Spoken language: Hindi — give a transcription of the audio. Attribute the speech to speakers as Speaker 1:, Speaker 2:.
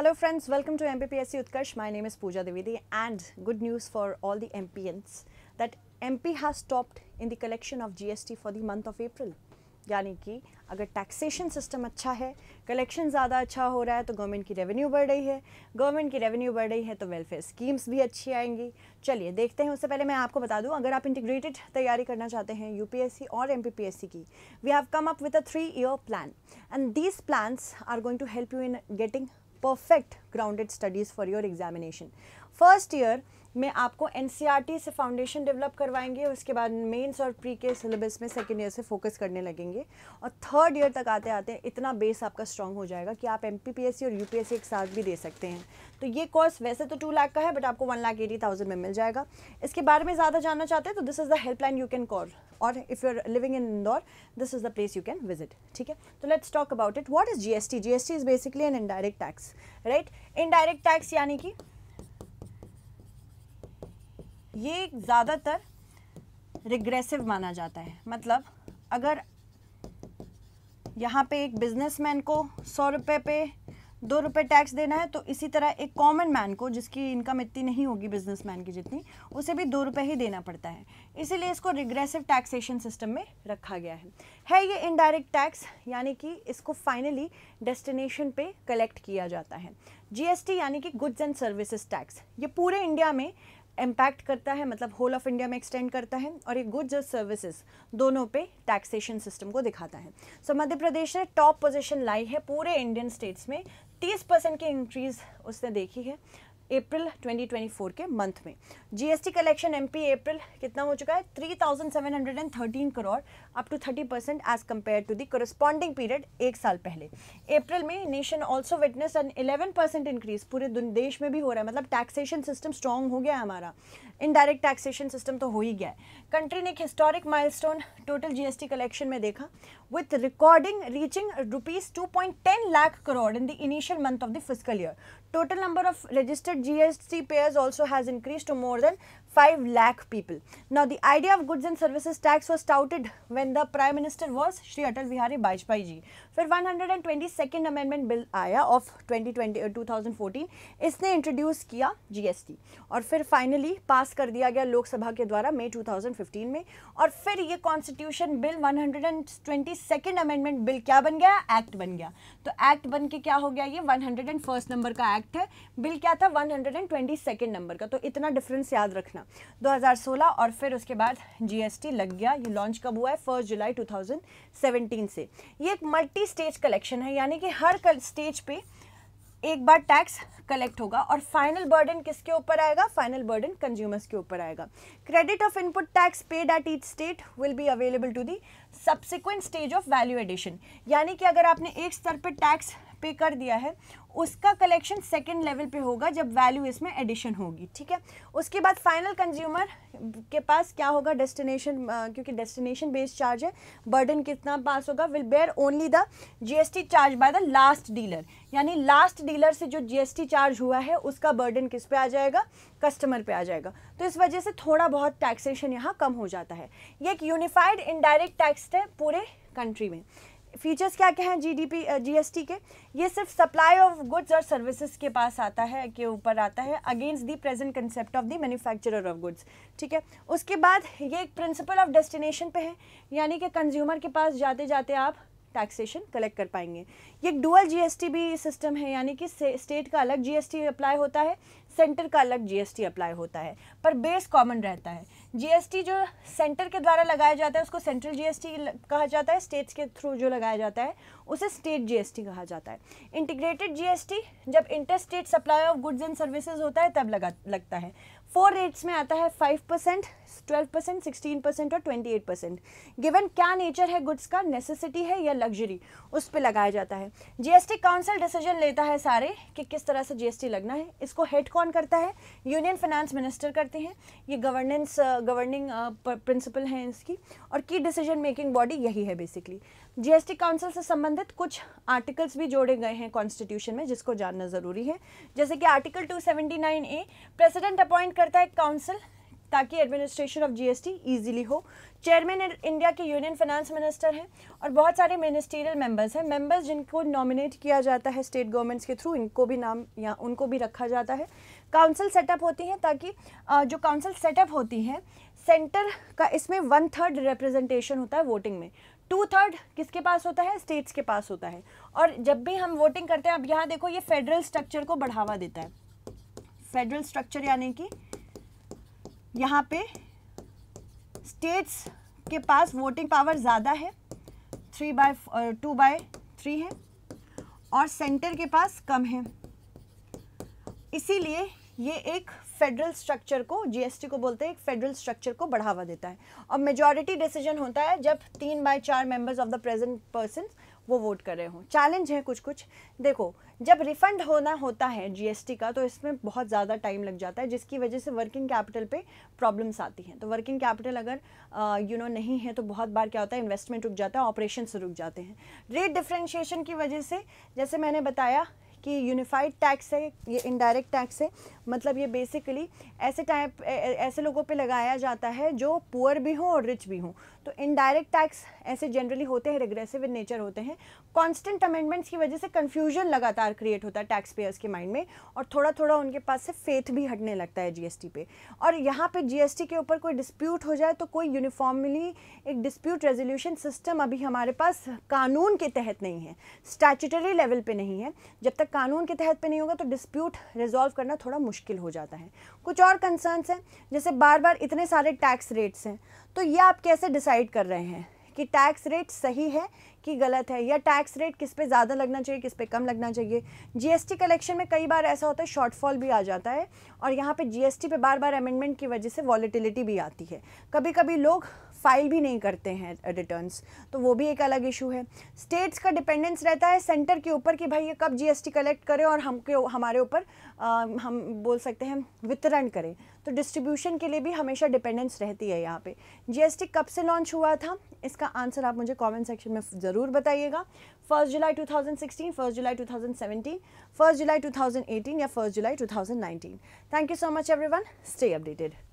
Speaker 1: Hello friends welcome to M P P S C Utkarsh my name is Pooja Dwivedi and good news for all the MPians that M P has stopped in the collection of G S T for the month of April यानी कि अगर टैक्सेशन सिस्टम अच्छा है कलेक्शन ज़्यादा अच्छा हो रहा है तो गवर्नमेंट की रेवेन्यू बढ़ रही है गवर्नमेंट की रेवेन्यू बढ़ रही है तो वेलफेयर स्कीम्स भी अच्छी आएंगी चलिए देखते हैं उससे पहले मैं आपको बता दूं अगर आप इंटीग्रेटेड तैयारी करना चाहते हैं यूपीएससी और सी की we have come up with a three year plan and these plans are going to help you in getting perfect grounded studies for your examination. First year, में आपको एन e से फाउंडेशन डेवलप करवाएंगे उसके बाद मेंस और प्री के सिलेबस में सेकेंड ईयर से फोकस करने लगेंगे और थर्ड ईयर तक आते आते इतना बेस आपका स्ट्रांग हो जाएगा कि आप एम और यू एक साथ भी दे सकते हैं तो ये कोर्स वैसे तो टू लाख का है बट आपको वन लाख एटी थाउजेंड में मिल जाएगा इसके बारे में ज़्यादा जानना चाहते हैं तो this is the helpline you can call और if you are living in Indore this is the place you can visit ठीक है तो let's talk about it what is G S T G S T is basically an indirect tax right indirect tax यानी कि ये ज़्यादातर रिग्रेसिव माना जाता है मतलब अगर यहाँ पे एक बिजनेसमैन को सौ रुपये पे दो रुपये टैक्स देना है तो इसी तरह एक कॉमन मैन को जिसकी इनकम इतनी नहीं होगी बिजनेसमैन की जितनी उसे भी दो रुपये ही देना पड़ता है इसीलिए इसको रिग्रेसिव टैक्सेशन सिस्टम में रखा गया है है ये इनडायरेक्ट टैक्स यानी कि इसको फाइनली डेस्टिनेशन पे कलेक्ट किया जाता है जीएसटी यानी कि गुड्स एंड सर्विसेज टैक्स ये पूरे इंडिया में इम्पैक्ट करता है मतलब होल ऑफ इंडिया में एक्सटेंड करता है और ये गुड्स और सर्विसेज दोनों पे टैक्सेशन सिस्टम को दिखाता है सो मध्य प्रदेश ने टॉप पोजीशन लाई है पूरे इंडियन स्टेट्स में 30 परसेंट की इंक्रीज़ उसने देखी है अप्रैल 2024 के मंथ में जीएसटी कलेक्शन एमपी अप्रैल कितना हो चुका है 3713 crore up to 30 percent as compared to the corresponding period एक साल पहले अप्रैल में nation also witness an 11 percent increase पूरे देश में भी हो रहा है मतलब टैक्सेशन सिस्टम स्ट्रांग हो गया है हमारा इनडायरेक्ट टैक्सेशन सिस्टम तो हो ही गया है कंट्री ने एक historic mile total GST collection में देखा with recording reaching rupees two lakh crore in the initial month of the physical year Total number of registered GST payers also has increased to more than five lakh people. Now, the idea of goods and services tax was touted when the Prime Minister was Shri Atal Bihari Vajpayee ji. फिर 122nd Amendment Bill आया of 2020 uh, 2014 इसने introduce किया GST और फिर finally pass कर दिया गया लोकसभा के द्वारा May 2015 में और फिर ये Constitution Bill 122nd Amendment Bill क्या बन गया Act बन गया तो Act बन के क्या हो गया ये 101st number का Act है Bill क्या था 122nd number का तो इतना difference याद रखना रखना 2016 और फिर उसके बाद जीएसटी लग गया ये लॉन्च कब हुआ है फर्स्ट जुलाई 2017 से ये एक मल्टी स्टेज कलेक्शन है यानी कि हर कल स्टेज पे एक बार टैक्स कलेक्ट होगा और फाइनल बर्डन किसके ऊपर आएगा फाइनल बर्डन कंज्यूमर्स के ऊपर आएगा credit of input tax paid at each state will be available to the subsequent stage of value addition यानी कि अगर आपने एक स्तर पर टैक्स पे कर दिया है उसका कलेक्शन सेकेंड लेवल पे होगा जब वैल्यू इसमें एडिशन होगी ठीक है उसके बाद फाइनल कंज्यूमर के पास क्या होगा डेस्टिनेशन क्योंकि डेस्टिनेशन बेस्ड चार्ज है बर्डन कितना पास होगा will bear only the GST charge by the last dealer यानी लास्ट डीलर से जो जीएसटी चार्ज हुआ है उसका बर्डन किस पे आ जाएगा कस्टमर पे आ जाएगा तो इस वजह से थोड़ा बहुत टैक्सेशन यहाँ कम हो जाता है ये एक यूनिफाइड इनडायरेक्ट टैक्स है पूरे कंट्री में फीचर्स क्या क्या हैं जीडीपी जीएसटी के ये सिर्फ सप्लाई ऑफ गुड्स और सर्विसेज के पास आता है के ऊपर आता है against the present concept of the manufacturer of goods ठीक है उसके बाद ये एक प्रिंसिपल ऑफ डेस्टिनेशन पे है यानी कि कंज्यूमर के पास जाते जाते आप टैक्सेशन कलेक्ट कर पाएंगे ये डुअल जीएसटी भी सिस्टम है यानी कि स्टेट का अलग जीएसटी अप्लाई होता है सेंटर का अलग जीएसटी अप्लाई होता है पर बेस कॉमन रहता है जीएसटी जो सेंटर के द्वारा लगाया जाता है उसको सेंट्रल जीएसटी कहा जाता है स्टेट्स के थ्रू जो लगाया जाता है उसे स्टेट जीएसटी कहा जाता है इंटीग्रेटेड जीएसटी जब inter state supply of goods and services होता है तब लगा लगता है फोर रेट्स में आता है five percent twelve percent sixteen percent और ट्वेंटी एट परसेंट गिवन क्या नेचर है गुड्स का नेसेसिटी है या लग्जरी उस पर लगाया जाता है जीएसटी काउंसिल डिसीजन लेता है सारे कि किस तरह से जीएसटी लगना है इसको हेड कौन कौन करता है यूनियन फाइनेंस मिनिस्टर करते हैं ये गवर्नेंस गवर्निंग प्रिंसिपल हैं इसकी और की डिसीजन मेकिंग बॉडी यही है बेसिकली जीएसटी काउंसिल से संबंधित कुछ आर्टिकल्स भी जोड़े गए हैं कॉन्स्टिट्यूशन में जिसको जानना ज़रूरी है जैसे कि article two A president appoint करता है काउंसिल ताकि एडमिनिस्ट्रेशन ऑफ जीएसटी इजीली हो चेयरमैन इंडिया के यूनियन फाइनेंस मिनिस्टर हैं और बहुत सारे मिनिस्टीरियल मेंबर्स हैं मेंबर्स जिनको नॉमिनेट किया जाता है स्टेट गवर्नमेंट्स के थ्रू इनको भी नाम या उनको भी रखा जाता है काउंसिल सेटअप होती हैं ताकि जो काउंसिल सेटअप होती हैं सेंटर का इसमें वन थर्ड रिप्रेजेंटेशन होता है वोटिंग में टू थर्ड किसके पास होता है स्टेट्स के पास होता है और जब भी हम वोटिंग करते हैं अब यहाँ देखो ये फेडरल स्ट्रक्चर को बढ़ावा देता है फेडरल स्ट्रक्चर यानी कि यहाँ पे स्टेट्स के पास वोटिंग पावर ज़्यादा है three by two by three है और सेंटर के पास कम है इसीलिए ये एक फेडरल स्ट्रक्चर को जीएसटी को बोलते हैं एक फेडरल स्ट्रक्चर को बढ़ावा देता है और मेजॉरिटी डिसीजन होता है जब तीन बाय चार members of the present person वो वोट कर रहे हों चैलेंज है कुछ कुछ देखो जब रिफंड होना होता है जीएसटी का तो इसमें बहुत ज़्यादा टाइम लग जाता है जिसकी वजह से वर्किंग कैपिटल पे प्रॉब्लम्स आती हैं तो वर्किंग कैपिटल अगर यू नो नहीं है तो बहुत बार क्या होता है इन्वेस्टमेंट रुक जाता है ऑपरेशन रुक जाते हैं रेट डिफ्रेंशिएशन की वजह से जैसे मैंने बताया कि यूनिफाइड टैक्स है ये इनडायरेक्ट टैक्स है मतलब ये बेसिकली ऐसे टाइप ऐसे लोगों पे लगाया जाता है जो पुअर भी हों और रिच भी हों तो इनडायरेक्ट टैक्स ऐसे जनरली होते हैं रेग्रेसिव इन नेचर होते हैं कांस्टेंट अमेंडमेंट्स की वजह से कन्फ्यूजन लगातार क्रिएट होता है टैक्स पेयर्स के माइंड में और थोड़ा थोड़ा उनके पास से फेथ भी हटने लगता है जी पे और यहाँ पर जी के ऊपर कोई डिस्प्यूट हो जाए तो कोई यूनिफॉर्मली एक डिस्प्यूट रेजोल्यूशन सिस्टम अभी हमारे पास कानून के तहत नहीं है स्टैचुटरी लेवल पर नहीं है जब तक कानून के तहत पर नहीं होगा तो डिस्प्यूट रिजॉल्व करना थोड़ा मुश्किल मुश्किल हो जाता है कुछ और कंसर्न्स हैं जैसे बार बार इतने सारे टैक्स रेट्स हैं तो ये आप कैसे डिसाइड कर रहे हैं कि टैक्स रेट सही है कि गलत है या टैक्स रेट किस पे ज़्यादा लगना चाहिए किस पे कम लगना चाहिए जीएसटी कलेक्शन में कई बार ऐसा होता है शॉर्टफॉल भी आ जाता है और यहाँ पे जीएसटी पे बार बार अमेंडमेंट की वजह से वॉलीटिलिटी भी आती है कभी कभी लोग फाइल भी नहीं करते हैं रिटर्न्स तो वो भी एक अलग इशू है स्टेट्स का डिपेंडेंस रहता है सेंटर के ऊपर कि भाई ये कब जीएसटी कलेक्ट करें और के हमारे ऊपर हम बोल सकते हैं वितरण करें तो डिस्ट्रीब्यूशन के लिए भी हमेशा डिपेंडेंस रहती है यहाँ पे जीएसटी कब से लॉन्च हुआ था इसका आंसर आप मुझे कमेंट सेक्शन में ज़रूर बताइएगा first July 2016, first July 2017, first July 2018 या first July 2019। Thank you so much everyone stay updated